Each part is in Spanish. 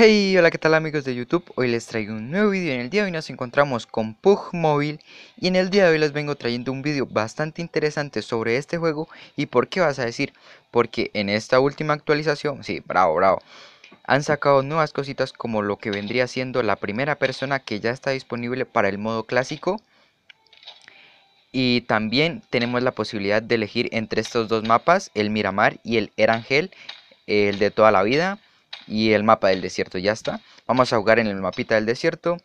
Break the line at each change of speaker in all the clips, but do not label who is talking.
Hey, hola qué tal amigos de YouTube, hoy les traigo un nuevo vídeo, en el día de hoy nos encontramos con Pug y en el día de hoy les vengo trayendo un vídeo bastante interesante sobre este juego y por qué vas a decir, porque en esta última actualización, sí, bravo, bravo, han sacado nuevas cositas como lo que vendría siendo la primera persona que ya está disponible para el modo clásico y también tenemos la posibilidad de elegir entre estos dos mapas, el Miramar y el Erangel, el de toda la vida y el mapa del desierto, ya está. Vamos a jugar en el mapita del desierto.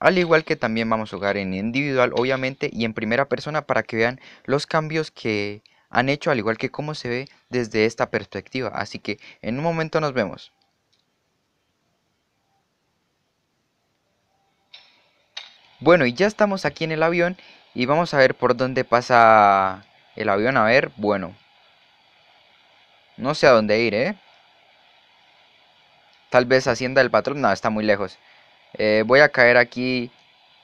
Al igual que también vamos a jugar en individual, obviamente, y en primera persona para que vean los cambios que han hecho, al igual que cómo se ve desde esta perspectiva. Así que en un momento nos vemos. Bueno, y ya estamos aquí en el avión y vamos a ver por dónde pasa el avión. A ver, bueno. No sé a dónde ir, ¿eh? Tal vez Hacienda del Patrón. No, está muy lejos. Eh, voy a caer aquí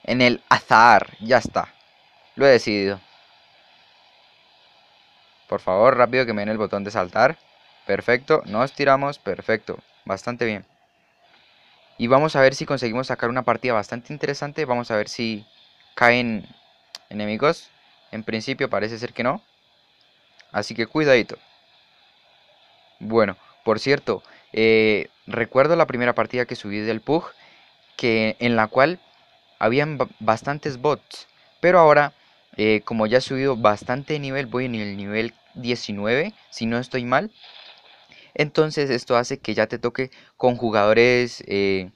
en el azar. Ya está. Lo he decidido. Por favor, rápido que me den el botón de saltar. Perfecto. Nos tiramos. Perfecto. Bastante bien. Y vamos a ver si conseguimos sacar una partida bastante interesante. Vamos a ver si caen enemigos. En principio parece ser que no. Así que cuidadito. Bueno, por cierto, eh, Recuerdo la primera partida que subí del PUG, que, en la cual habían bastantes bots, pero ahora, eh, como ya he subido bastante nivel, voy en el nivel 19, si no estoy mal. Entonces esto hace que ya te toque con jugadores eh,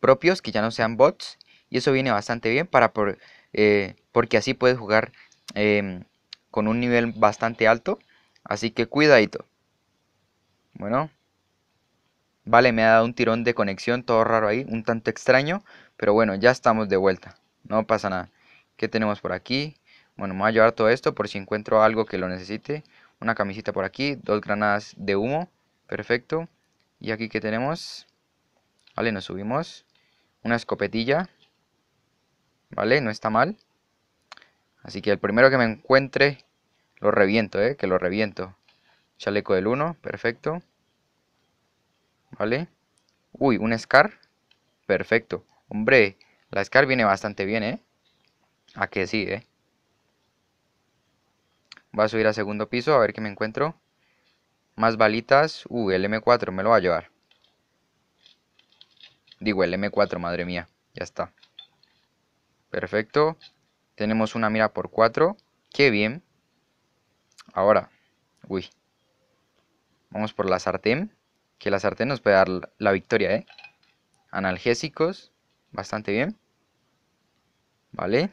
propios, que ya no sean bots, y eso viene bastante bien para por, eh, porque así puedes jugar em, con un nivel bastante alto. Así que cuidadito. Bueno. Vale, me ha dado un tirón de conexión, todo raro ahí, un tanto extraño. Pero bueno, ya estamos de vuelta. No pasa nada. ¿Qué tenemos por aquí? Bueno, me voy a llevar todo esto por si encuentro algo que lo necesite. Una camisita por aquí, dos granadas de humo. Perfecto. Y aquí qué tenemos. Vale, nos subimos. Una escopetilla. Vale, no está mal. Así que el primero que me encuentre, lo reviento, ¿eh? Que lo reviento. Chaleco del 1, perfecto. ¿Vale? Uy, un Scar. Perfecto. Hombre, la Scar viene bastante bien, ¿eh? A que sí, ¿eh? Voy a subir al segundo piso a ver qué me encuentro. Más balitas. uy uh, el M4 me lo va a llevar. Digo, el M4, madre mía. Ya está. Perfecto. Tenemos una mira por 4. Qué bien. Ahora. Uy. Vamos por la sartén que la sartén nos puede dar la victoria, ¿eh? Analgésicos, bastante bien. Vale.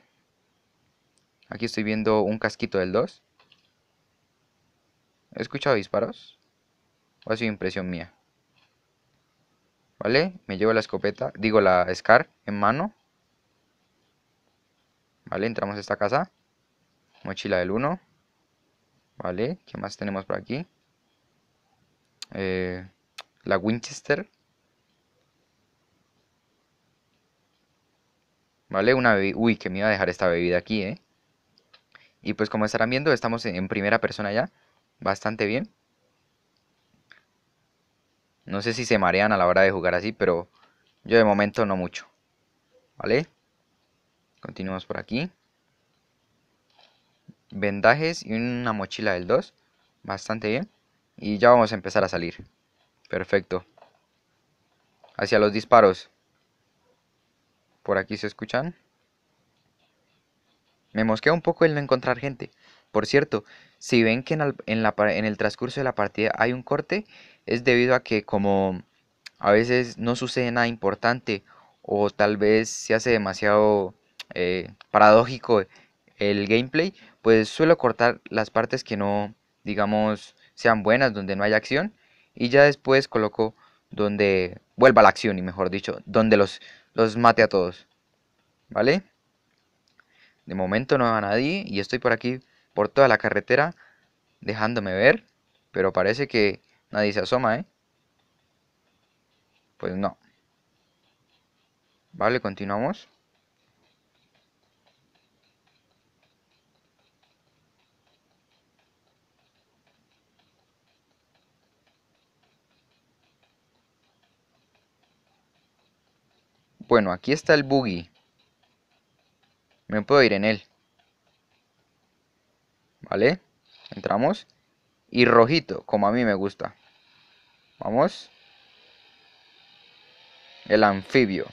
Aquí estoy viendo un casquito del 2. ¿He escuchado disparos? ¿O ha sido impresión mía? ¿Vale? Me llevo la escopeta, digo la SCAR en mano. ¿Vale? Entramos a esta casa. Mochila del 1. ¿Vale? ¿Qué más tenemos por aquí? Eh, la Winchester. ¿Vale? Una Uy, que me iba a dejar esta bebida aquí, ¿eh? Y pues como estarán viendo, estamos en primera persona ya. Bastante bien. No sé si se marean a la hora de jugar así, pero yo de momento no mucho. ¿Vale? Continuamos por aquí. Vendajes y una mochila del 2. Bastante bien. Y ya vamos a empezar a salir. Perfecto. Hacia los disparos. Por aquí se escuchan. Me mosquea un poco el no encontrar gente. Por cierto, si ven que en el, en el, transcurso de la partida hay un corte, es debido a que como a veces no sucede nada importante o tal vez se hace demasiado eh, paradójico el gameplay, pues suelo cortar las partes que no, digamos, sean buenas, donde no haya acción, y ya después coloco donde vuelva la acción y mejor dicho, donde los, los mate a todos. ¿Vale? De momento no va nadie y estoy por aquí, por toda la carretera, dejándome ver, pero parece que nadie se asoma, ¿eh? Pues no. ¿Vale? Continuamos. Bueno, aquí está el buggy. Me puedo ir en él. ¿Vale? Entramos. Y rojito, como a mí me gusta. Vamos. El anfibio.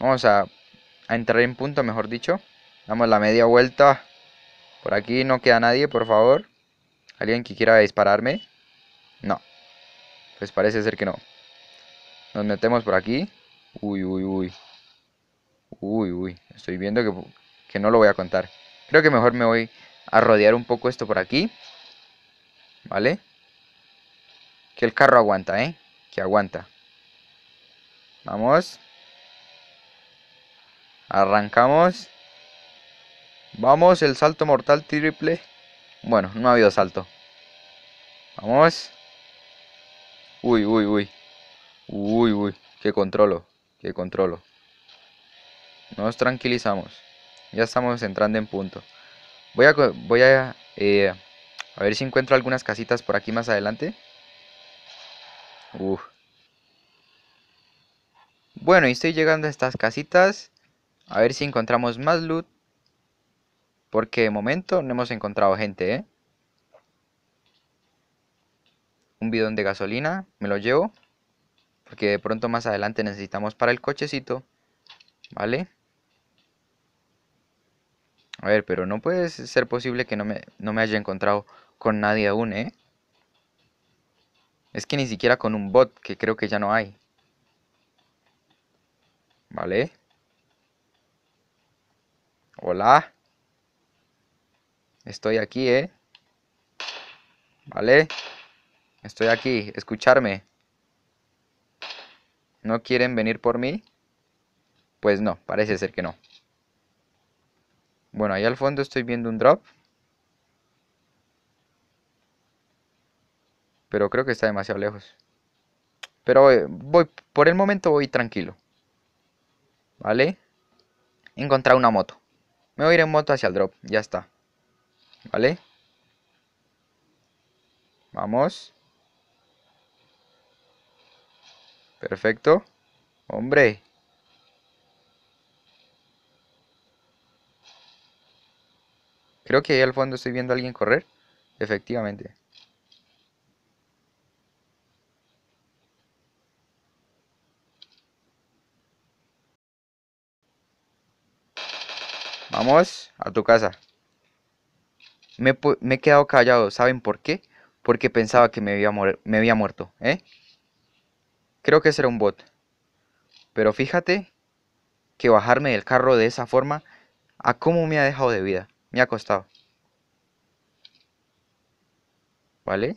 Vamos a, a entrar en punto, mejor dicho. Damos la media vuelta. Por aquí no queda nadie, por favor. ¿Alguien que quiera dispararme? No. Pues parece ser que no. Nos metemos por aquí. Uy, uy, uy. Uy, uy. Estoy viendo que, no lo voy a contar. Creo que mejor me voy a rodear un poco esto por aquí. ¿Vale? Que el carro aguanta, ¿eh? Que aguanta. Vamos. Arrancamos. Vamos, el salto mortal triple. Bueno, no ha habido salto. Vamos. Uy, uy, uy. Uy, uy, que controlo, que controlo. Nos tranquilizamos. Ya estamos entrando en punto. Voy a, voy a, eh, a ver si encuentro algunas casitas por aquí más adelante. Uf. Bueno, y estoy llegando a estas casitas. A ver si encontramos más loot. Porque de momento no hemos encontrado gente, ¿eh? Un bidón de gasolina, me lo llevo porque de pronto más adelante necesitamos para el cochecito, ¿vale? A ver, pero no puede ser posible que no me, haya encontrado con nadie aún, ¿eh? Es que ni siquiera con un bot, que creo que ya no hay. ¿Vale? Hola. Estoy aquí, ¿eh? ¿Vale? Estoy aquí, escucharme. ¿No quieren venir por mí? Pues no, parece ser que no. Bueno, ahí al fondo estoy viendo un drop. Pero creo que está demasiado lejos. Pero voy, por el momento voy tranquilo. ¿Vale? Encontrar una moto. Me voy a ir en moto hacia el drop, ya está. ¿Vale? Vamos. Perfecto. Hombre. Creo que ahí al fondo estoy viendo a alguien correr. Efectivamente. Vamos a tu casa. Me, he quedado callado. ¿Saben por qué? Porque pensaba que me había, me había muerto. ¿Eh? Creo que será un bot. Pero fíjate que bajarme del carro de esa forma, a cómo me ha dejado de vida. Me ha costado. ¿Vale?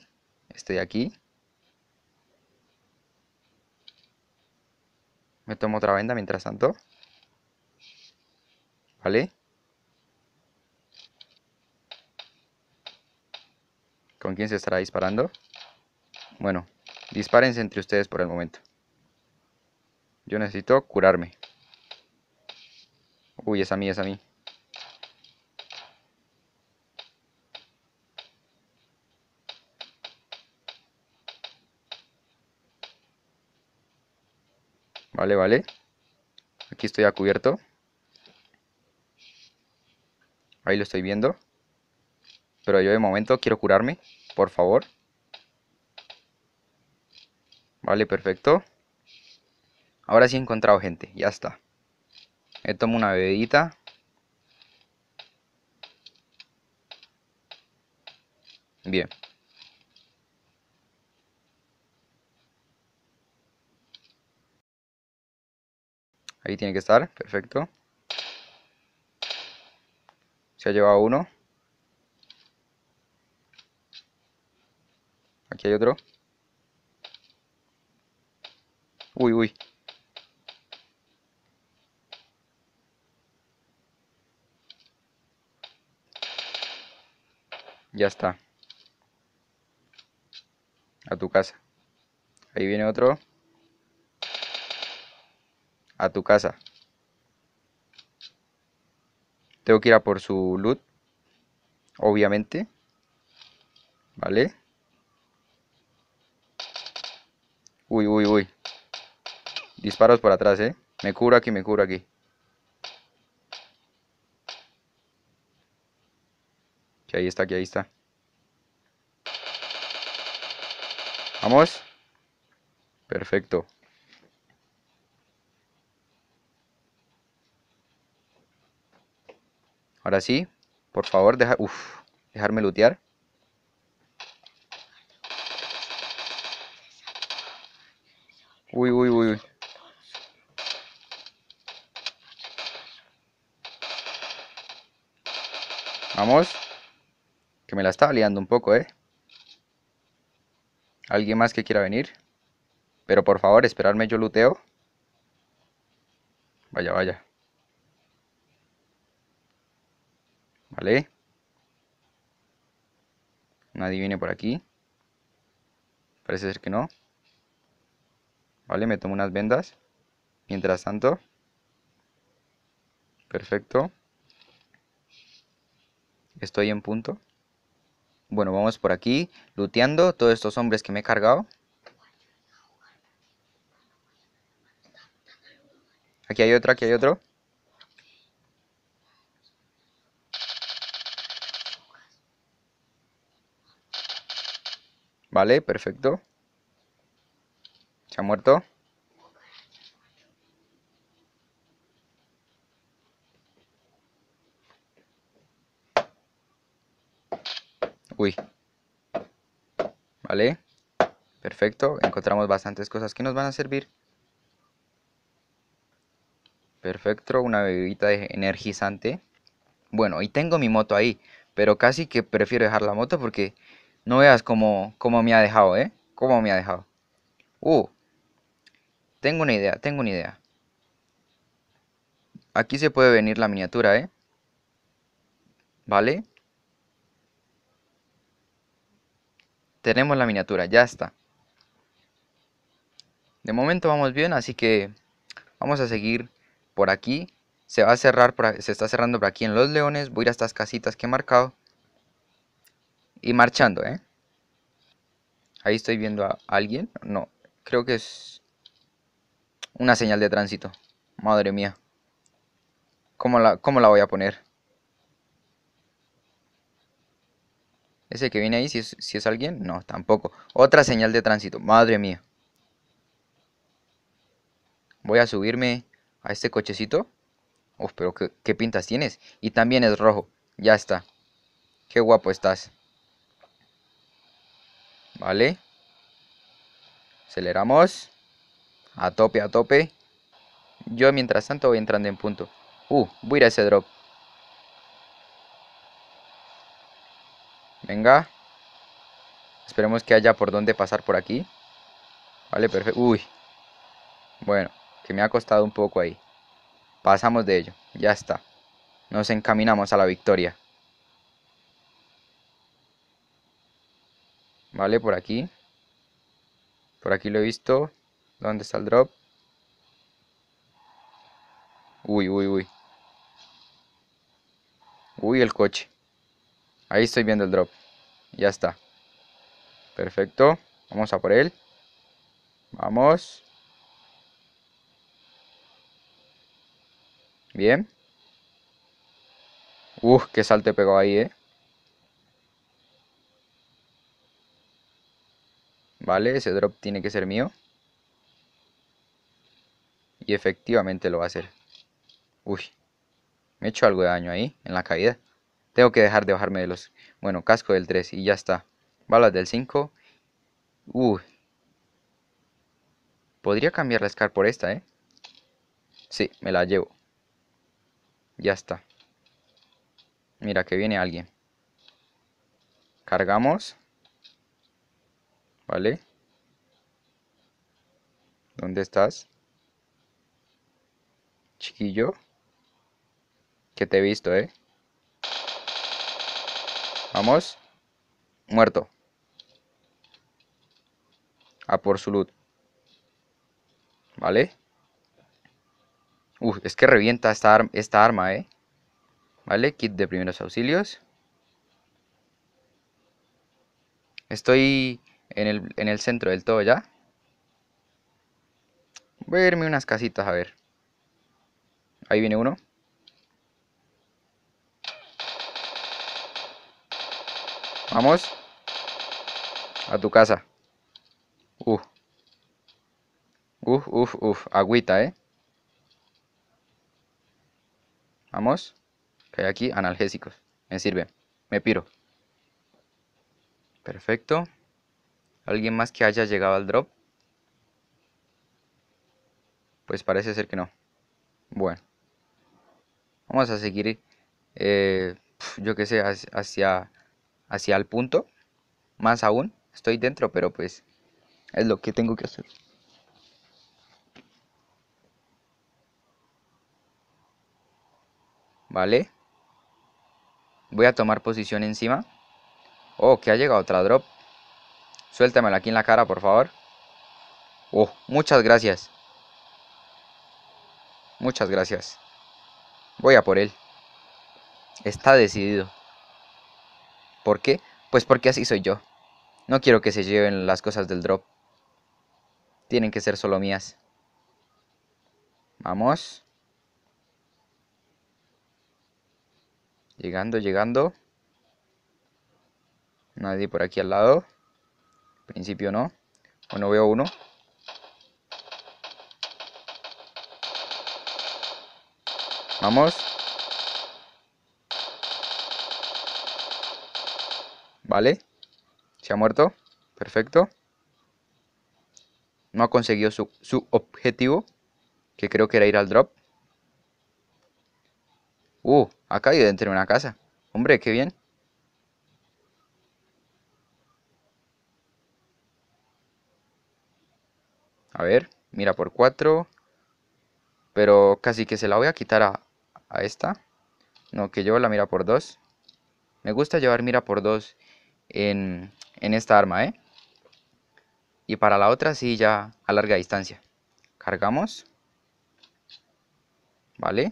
Estoy aquí. Me tomo otra venda mientras tanto. ¿Vale? ¿Con quién se estará disparando? Bueno, Dispárense entre ustedes por el momento. Yo necesito curarme. Uy, es a mí, es a mí. Vale, vale. Aquí estoy a cubierto. Ahí lo estoy viendo. Pero yo de momento quiero curarme, por favor. Vale, perfecto. Ahora sí he encontrado gente, ya está. Me tomo una bebedita. Bien. Ahí tiene que estar, perfecto. Se ha llevado uno. Aquí hay otro. Uy, uy. Ya está. A tu casa. Ahí viene otro. A tu casa. Tengo que ir a por su loot. Obviamente. ¿Vale? Uy, uy, uy. Disparos por atrás, ¿eh? Me curo aquí, me curo aquí. Que ahí está, que ahí está. Vamos. Perfecto. Ahora sí, por favor, deja, uf, dejarme lootear. Uy, uy, uy, uy. Vamos. Que me la estaba liando un poco, ¿eh? ¿Alguien más que quiera venir? Pero por favor, esperarme, yo luteo. Vaya, vaya. Vale. Nadie viene por aquí. Parece ser que no. Vale, me tomo unas vendas. Mientras tanto. Perfecto. Estoy en punto. Bueno, vamos por aquí, luteando todos estos hombres que me he cargado. Aquí hay otro, aquí hay otro. Vale, perfecto. Se ha muerto. Uy, ¿Vale? Perfecto, encontramos bastantes cosas que nos van a servir. Perfecto, una bebida energizante. Bueno, y tengo mi moto ahí, pero casi que prefiero dejar la moto porque no veas cómo, cómo me ha dejado, ¿eh? Cómo me ha dejado. Uh, tengo una idea, tengo una idea. Aquí se puede venir la miniatura, ¿eh? ¿Vale? tenemos la miniatura, ya está. De momento vamos bien, así que vamos a seguir por aquí. Se va a cerrar, se está cerrando por aquí en Los Leones. Voy a ir a estas casitas que he marcado. Y marchando, ¿eh? Ahí estoy viendo a alguien. No, creo que es una señal de tránsito. Madre mía. ¿Cómo la, cómo la voy a poner? Ese que viene ahí, si es, alguien, no, tampoco. Otra señal de tránsito, madre mía. Voy a subirme a este cochecito. Uf, pero qué, qué pintas tienes. Y también es rojo, ya está. Qué guapo estás. Vale. Aceleramos. A tope, a tope. Yo mientras tanto voy entrando en punto. Uh, voy a ir a ese drop. Venga. Esperemos que haya por dónde pasar por aquí. Vale, perfecto. Uy. Bueno, que me ha costado un poco ahí. Pasamos de ello. Ya está. Nos encaminamos a la victoria. Vale, por aquí. Por aquí lo he visto. ¿Dónde está el drop? Uy, uy, uy. Uy, el coche. Ahí estoy viendo el drop. Ya está. Perfecto. Vamos a por él. Vamos. Bien. Uf, qué salte pegó ahí, ¿eh? Vale, ese drop tiene que ser mío. Y efectivamente lo va a hacer. Uy. Me he hecho algo de daño ahí, en la caída. Tengo que dejar de bajarme de los... Bueno, casco del 3 y ya está. Balas del 5. Uh. Podría cambiar la Scar por esta, ¿eh? Sí, me la llevo. Ya está. Mira que viene alguien. Cargamos. ¿Vale? ¿Dónde estás? Chiquillo. Que te he visto, ¿eh? Vamos. Muerto. A por su loot. ¿Vale? Uf, es que revienta esta, esta arma, ¿eh? ¿Vale? Kit de primeros auxilios. Estoy en el, en el centro del todo ya. Voy a irme unas casitas a ver. Ahí viene uno. Vamos. A tu casa. Uf. Uf, uf, uf. Agüita, ¿eh? Vamos. Que hay aquí analgésicos. Me sirve. Me piro. Perfecto. ¿Alguien más que haya llegado al drop? Pues parece ser que no. Bueno. Vamos a seguir. Eh, yo qué sé, hacia hacia el punto. Más aún, estoy dentro, pero pues es lo que tengo que hacer. ¿Vale? Voy a tomar posición encima. Oh, que ha llegado otra drop. Suéltamela aquí en la cara, por favor. Oh, muchas gracias. Muchas gracias. Voy a por él. Está decidido. ¿Por qué? Pues porque así soy yo. No quiero que se lleven las cosas del drop. Tienen que ser solo mías. Vamos. Llegando, llegando. Nadie por aquí al lado. Al principio no. Bueno, veo uno. Vamos. ¿Vale? ¿Se ha muerto? Perfecto. No ha conseguido su, objetivo, que creo que era ir al drop. Uh, ha caído dentro de una casa. Hombre, qué bien. A ver, mira por 4. Pero casi que se la voy a quitar a, a esta. No, que yo la mira por dos Me gusta llevar mira por dos en, esta arma, ¿eh? Y para la otra sí ya a larga distancia. Cargamos. ¿Vale?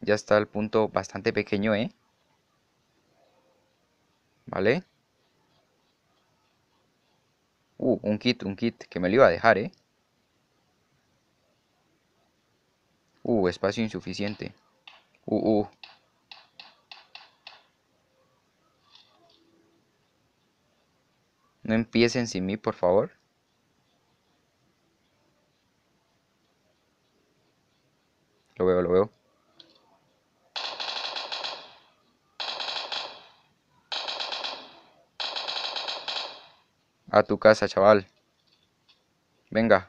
Ya está el punto bastante pequeño, ¿eh? ¿Vale? Uh, un kit, un kit que me lo iba a dejar, ¿eh? Uh, espacio insuficiente. Uh, uh. No empiecen sin mí, por favor. Lo veo, lo veo. A tu casa, chaval. Venga.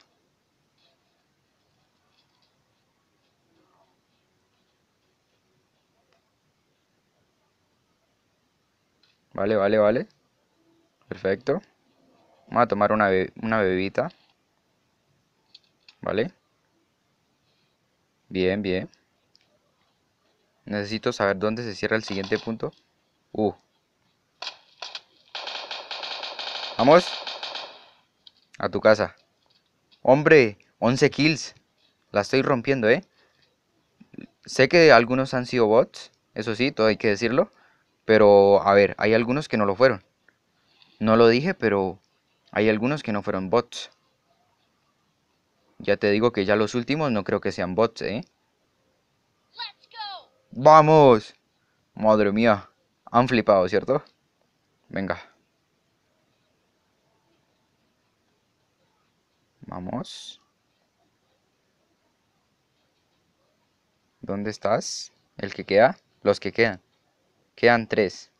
Vale, vale, vale. Perfecto. Vamos a tomar una, bebita. ¿Vale? Bien, bien. Necesito saber dónde se cierra el siguiente punto. Uh. Vamos. A tu casa. Hombre, 11 kills. La estoy rompiendo, ¿eh? Sé que algunos han sido bots. Eso sí, todo hay que decirlo. Pero, a ver, hay algunos que no lo fueron. No lo dije, pero hay algunos que no fueron bots. Ya te digo que ya los últimos no creo que sean bots, ¿eh? ¡Vamos! Madre mía, han flipado, ¿cierto? Venga. Vamos. ¿Dónde estás? ¿El que queda? Los que quedan. Quedan tres.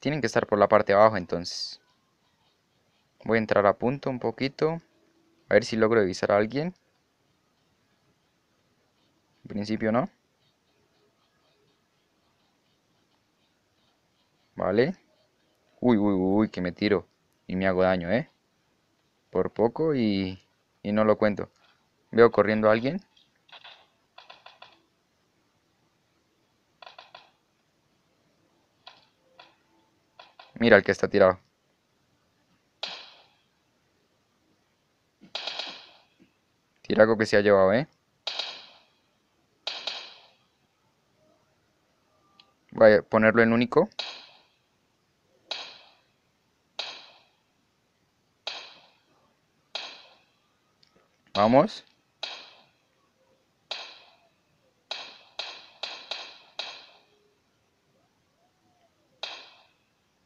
tienen que estar por la parte de abajo entonces voy a entrar a punto un poquito a ver si logro avisar a alguien en principio no vale uy uy uy que me tiro y me hago daño eh por poco y, y no lo cuento veo corriendo a alguien Mira el que está tirado. Tira algo que se ha llevado, ¿eh? Voy a ponerlo en único. Vamos.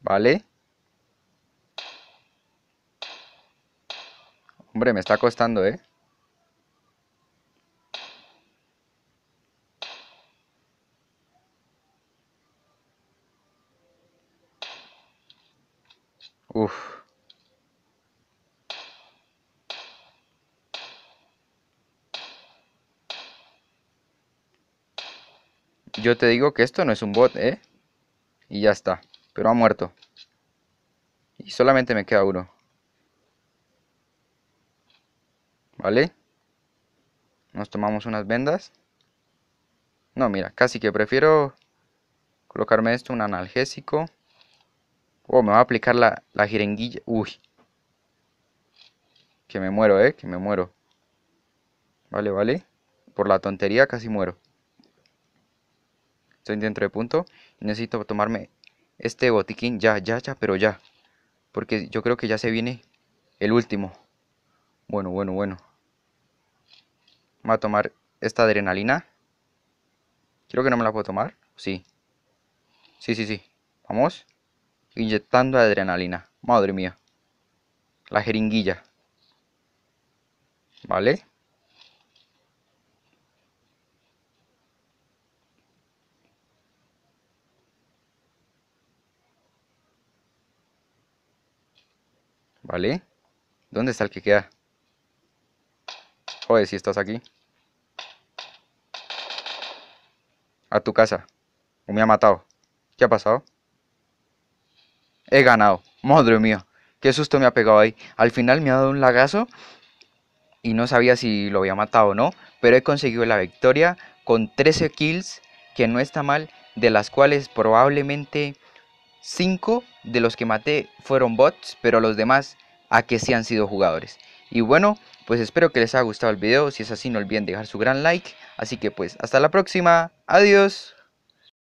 ¿Vale? Hombre, me está costando, ¿eh? Uf. Yo te digo que esto no es un bot, ¿eh? Y ya está pero ha muerto. Y solamente me queda uno. ¿Vale? Nos tomamos unas vendas. No, mira, casi que prefiero colocarme esto, un analgésico. Oh, me va a aplicar la, la Uy. Que me muero, eh, que me muero. Vale, vale. Por la tontería casi muero. Estoy dentro de punto. necesito tomarme este botiquín ya, ya, ya, pero ya. Porque yo creo que ya se viene el último. Bueno, bueno, bueno. Va a tomar esta adrenalina. Creo que no me la puedo tomar. Sí. Sí, sí, sí. Vamos. Inyectando adrenalina. Madre mía. La jeringuilla. ¿Vale? ¿Vale? ¿Dónde está el que queda? Joder, si estás aquí. A tu casa. me ha matado. ¿Qué ha pasado? He ganado. Madre mía. Qué susto me ha pegado ahí. Al final me ha dado un lagazo. Y no sabía si lo había matado o no. Pero he conseguido la victoria con 13 kills. Que no está mal. De las cuales probablemente 5 de los que maté fueron bots. Pero los demás a que sí han sido jugadores. Y bueno, pues espero que les haya gustado el video. Si es así, no olviden dejar su gran like. Así que pues, hasta la próxima. Adiós.